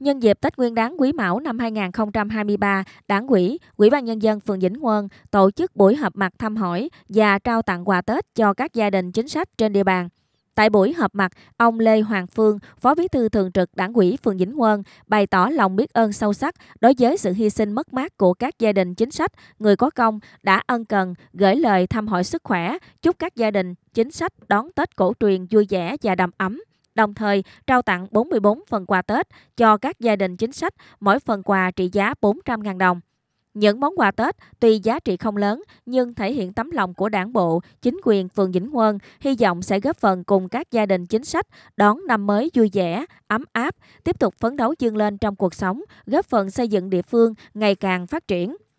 Nhân dịp Tết Nguyên đán Quý Mão năm 2023, Đảng ủy, Ủy ban nhân dân phường Vĩnh Huân tổ chức buổi họp mặt thăm hỏi và trao tặng quà Tết cho các gia đình chính sách trên địa bàn. Tại buổi họp mặt, ông Lê Hoàng Phương, Phó Bí thư Thường trực Đảng ủy phường Vĩnh Huân, bày tỏ lòng biết ơn sâu sắc đối với sự hy sinh mất mát của các gia đình chính sách, người có công đã ân cần gửi lời thăm hỏi sức khỏe, chúc các gia đình chính sách đón Tết cổ truyền vui vẻ và đầm ấm đồng thời trao tặng 44 phần quà Tết cho các gia đình chính sách, mỗi phần quà trị giá 400.000 đồng. Những món quà Tết tuy giá trị không lớn nhưng thể hiện tấm lòng của đảng bộ, chính quyền phường Vĩnh Huân hy vọng sẽ góp phần cùng các gia đình chính sách đón năm mới vui vẻ, ấm áp, tiếp tục phấn đấu dương lên trong cuộc sống, góp phần xây dựng địa phương ngày càng phát triển.